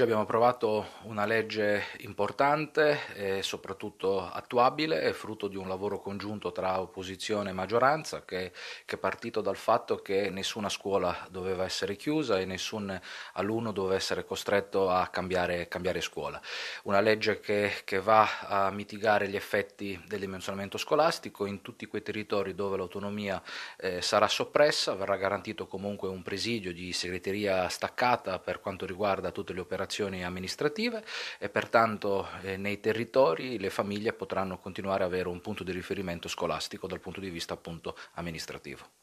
Oggi abbiamo approvato una legge importante e soprattutto attuabile, è frutto di un lavoro congiunto tra opposizione e maggioranza che, che, è partito dal fatto che nessuna scuola doveva essere chiusa e nessun alunno doveva essere costretto a cambiare, cambiare scuola. Una legge che, che, va a mitigare gli effetti del dimensionamento scolastico in tutti quei territori dove l'autonomia eh, sarà soppressa, verrà garantito comunque un presidio di segreteria staccata per quanto riguarda tutte le operazioni separazioni amministrative e pertanto eh, nei territori le famiglie potranno continuare ad avere un punto di riferimento scolastico dal punto di vista appunto amministrativo.